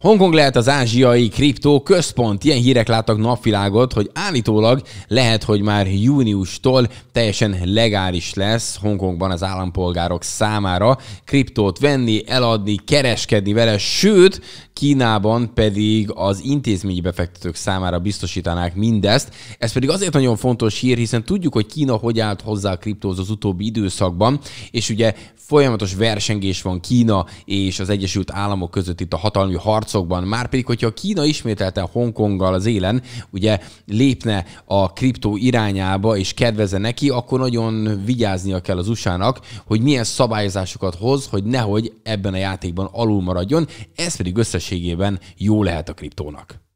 Hongkong lehet az ázsiai kriptó központ. Ilyen hírek láttak napvilágot, hogy állítólag lehet, hogy már júniustól teljesen legális lesz Hongkongban az állampolgárok számára kriptót venni, eladni, kereskedni vele, sőt, Kínában pedig az intézményi befektetők számára biztosítanák mindezt. Ez pedig azért nagyon fontos hír, hiszen tudjuk, hogy Kína hogy állt hozzá a kriptóz az utóbbi időszakban, és ugye folyamatos versengés van Kína és az Egyesült Államok között itt a hatalmi harc harcokban. Márpedig, hogyha Kína ismételten Hongkonggal az élen, ugye lépne a kriptó irányába és kedveze neki, akkor nagyon vigyáznia kell az USA-nak, hogy milyen szabályozásokat hoz, hogy nehogy ebben a játékban alul maradjon. Ez pedig összességében jó lehet a kriptónak.